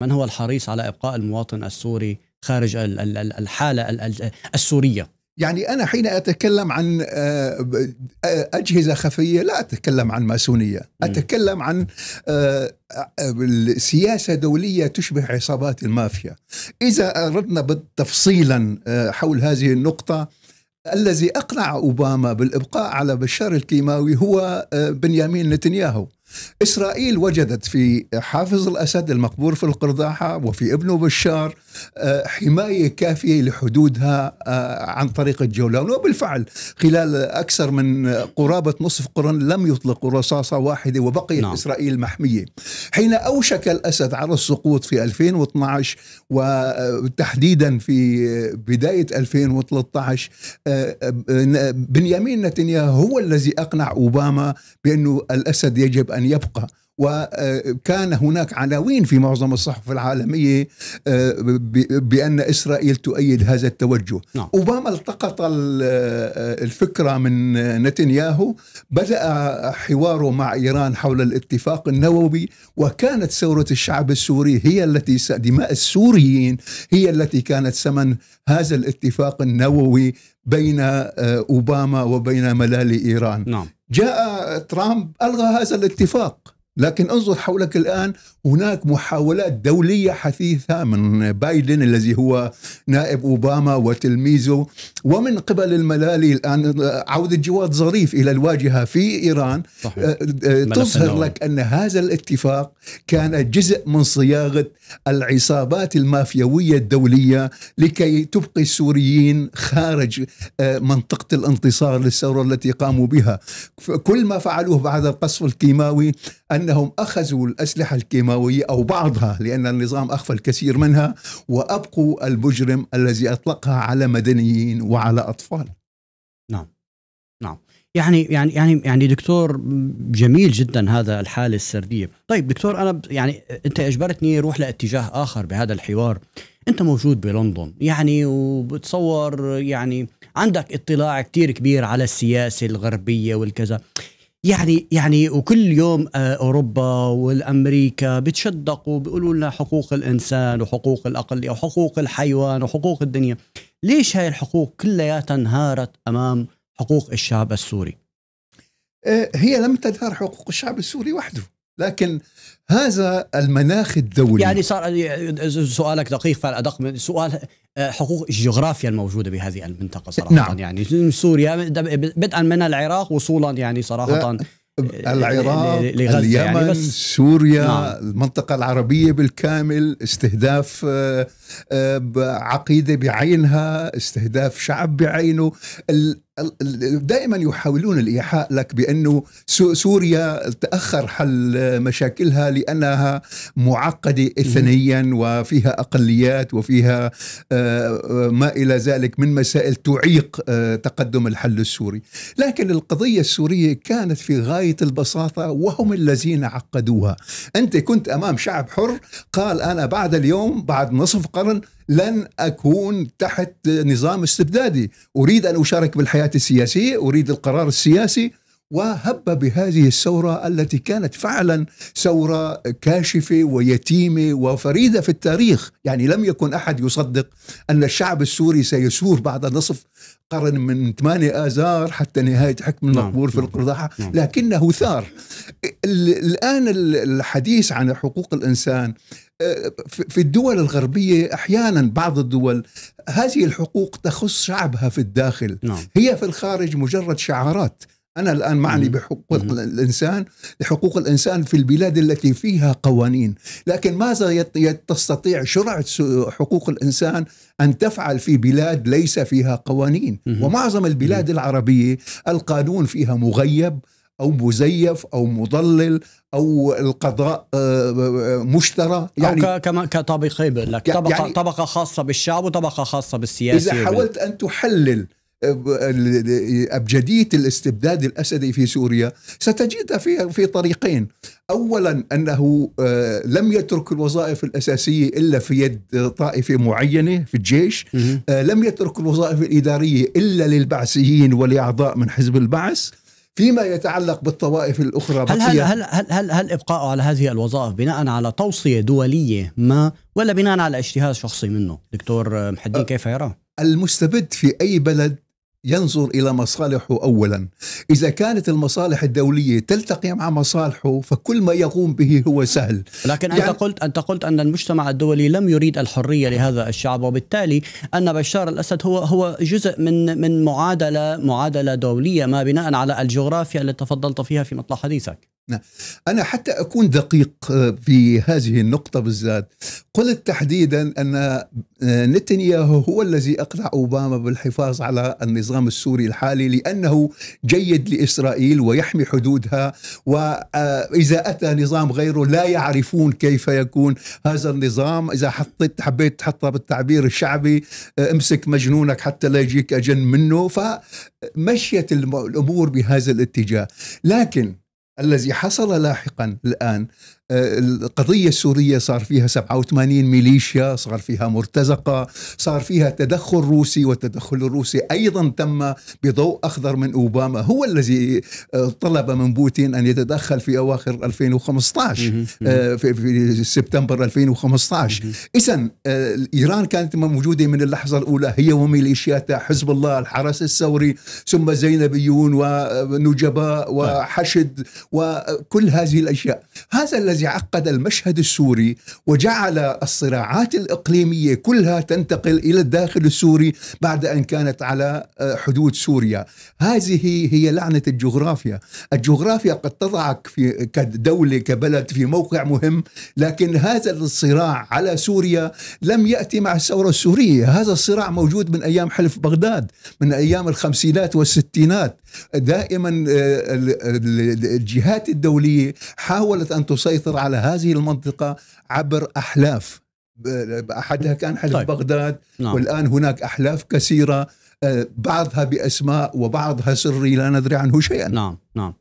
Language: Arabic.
من هو الحريص على ابقاء المواطن السوري خارج الحاله السوريه يعني أنا حين أتكلم عن آه، آه، أجهزة خفية لا أتكلم عن ماسونية أتكلم عن آه، سياسة دولية تشبه عصابات المافيا إذا أردنا تفصيلا حول هذه النقطة الذي أقنع أوباما بالإبقاء على بشار الكيماوي هو بنيامين نتنياهو إسرائيل وجدت في حافظ الأسد المقبور في القرضاحة وفي ابنه بشار آه، حماية كافية لحدودها آه، عن طريق الجولان وبالفعل خلال أكثر من قرابة نصف قرن لم يطلقوا رصاصة واحدة وبقيت نعم. إسرائيل محمية حين أوشك الأسد على السقوط في 2012 وتحديدا آه، في بداية 2013 بنيامين نتنياهو هو الذي أقنع أوباما بأنه الأسد يجب أن أن يبقى وكان آه، هناك عناوين في معظم الصحف العالمية آه، بأن إسرائيل تؤيد هذا التوجه نعم. أوباما التقط آه، الفكرة من نتنياهو بدأ حواره مع إيران حول الاتفاق النووي وكانت ثورة الشعب السوري هي التي دماء السوريين هي التي كانت ثمن هذا الاتفاق النووي بين أوباما وبين ملالي إيران نعم. جاء ترامب الغى هذا الاتفاق لكن انظر حولك الان هناك محاولات دوليه حثيثه من بايدن الذي هو نائب اوباما وتلميذه ومن قبل الملالي الان عوده جواد ظريف الى الواجهه في ايران صحيح. آه، آه، تظهر لك ان هذا الاتفاق كان جزء من صياغه العصابات المافيويه الدوليه لكي تبقي السوريين خارج آه، منطقه الانتصار للثوره التي قاموا بها كل ما فعلوه بعد القصف الكيماوي أنهم أخذوا الأسلحة الكيماوية أو بعضها لأن النظام أخفى الكثير منها وأبقوا المجرم الذي أطلقها على مدنيين وعلى أطفال نعم نعم يعني يعني يعني يعني دكتور جميل جدا هذا الحاله السرديه، طيب دكتور انا يعني انت اجبرتني اروح لاتجاه اخر بهذا الحوار، انت موجود بلندن يعني وبتصور يعني عندك اطلاع كتير كبير على السياسه الغربيه والكذا، يعني يعني وكل يوم آه، اوروبا والامريكا بتشدقوا بيقولوا لنا حقوق الانسان وحقوق الاقليه وحقوق الحيوان وحقوق الدنيا ليش هاي الحقوق كلياتها انهارت امام حقوق الشعب السوري آه، هي لم تنهار حقوق الشعب السوري وحده لكن هذا المناخ الدولي يعني صار سؤالك دقيق فالادق من سؤال آه، حقوق الجغرافيا الموجوده بهذه المنطقه صراحه نعم. يعني سوريا بدءا من العراق وصولا يعني صراحه العراق لغزة يعني، اليمن يعني بس نعم. سوريا نعم. المنطقة العربية بالكامل استهداف آه، آه، عقيدة بعينها استهداف شعب بعينه دائما يحاولون الايحاء لك بانه سوريا تاخر حل مشاكلها لانها معقده اثنيا وفيها اقليات وفيها آه، آه، ما الى ذلك من مسائل تعيق آه، تقدم الحل السوري، لكن القضيه السوريه كانت في غايه البساطه وهم الذين عقدوها، انت كنت امام شعب حر قال انا بعد اليوم بعد نصف قرن لن أكون تحت نظام استبدادي أريد أن أشارك بالحياة السياسية أريد القرار السياسي وهب بهذه الثورة التي كانت فعلا ثورة كاشفة ويتيمة وفريدة في التاريخ يعني لم يكن أحد يصدق أن الشعب السوري سيسور بعد نصف قرن من 8 آذار حتى نهاية حكم نعم، المقبور في نعم، القرضاحة نعم. لكنه ثار الآن الحديث عن حقوق الإنسان في الدول الغربية أحيانا بعض الدول هذه الحقوق تخص شعبها في الداخل نعم. هي في الخارج مجرد شعارات أنا الآن معني بحقوق مم. الإنسان لحقوق الإنسان في البلاد التي فيها قوانين لكن ماذا تستطيع شرعة حقوق الإنسان أن تفعل في بلاد ليس فيها قوانين مم. ومعظم البلاد مم. العربية القانون فيها مغيب او مزيف او مضلل او القضاء آه، آه، مشترى يعني أو كما كطبقة لك طبقه يعني طبقه خاصه بالشعب وطبقه خاصه بالسياسه اذا حاولت ان تحلل آه، ابجديه الاستبداد الاسدي في سوريا ستجدها في في طريقين اولا انه لم يترك الوظائف الاساسيه الا في يد طائفه معينه في الجيش لم يترك الوظائف الاداريه الا للبعثيين ولاعضاء من حزب البعث فيما يتعلق بالطوائف الاخرى هل هل, هل هل هل هل ابقاءه على هذه الوظائف بناء على توصيه دوليه ما ولا بناء على اجتهاد شخصي منه دكتور محدين أه، كيف يرى؟ المستبد في اي بلد ينظر الى مصالحه اولا اذا كانت المصالح الدوليه تلتقي مع مصالحه فكل ما يقوم به هو سهل لكن يعني انت قلت انت قلت ان المجتمع الدولي لم يريد الحريه لهذا الشعب وبالتالي ان بشار الاسد هو هو جزء من من معادله معادله دوليه ما بناء على الجغرافيا التي تفضلت فيها في مطلع حديثك نعم. أنا حتى أكون دقيق آه، في هذه النقطة بالذات قلت تحديدا أن آه، نتنياهو هو الذي أقنع أوباما بالحفاظ على النظام السوري الحالي لأنه جيد لإسرائيل ويحمي حدودها وإذا آه، أتى نظام غيره لا يعرفون كيف يكون هذا النظام إذا حطيت حبيت تحطها بالتعبير الشعبي امسك مجنونك حتى لا يجيك أجن منه فمشيت الأمور بهذا الاتجاه لكن الذي حصل لاحقا الآن آه، القضية السورية صار فيها 87 ميليشيا صار فيها مرتزقة صار فيها تدخل روسي والتدخل الروسي أيضا تم بضوء أخضر من أوباما هو الذي آه، طلب من بوتين أن يتدخل في أواخر 2015 آه، في سبتمبر 2015 إذا إيران كانت موجودة من اللحظة الأولى هي وميليشياتها حزب الله الحرس الثوري ثم زينبيون ونجباء وحشد طيب. وكل هذه الأشياء هذا الذي عقد المشهد السوري وجعل الصراعات الإقليمية كلها تنتقل إلى الداخل السوري بعد أن كانت على آه، حدود سوريا هذه هي لعنة الجغرافيا الجغرافيا قد تضعك في كدولة كبلد في موقع مهم لكن هذا الصراع على سوريا لم يأتي مع الثورة السورية هذا الصراع موجود من أيام حلف بغداد من أيام الخمسينات والستينات دائما آه، الجهاد الجهات الدوليه حاولت ان تسيطر على هذه المنطقه عبر احلاف احدها كان حلف طيب. بغداد نعم. والان هناك احلاف كثيره آه، بعضها باسماء وبعضها سري لا ندري عنه شيئا نعم نعم